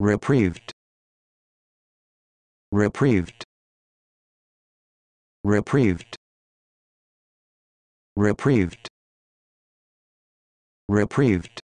reprieved reprieved reprieved reprieved reprieved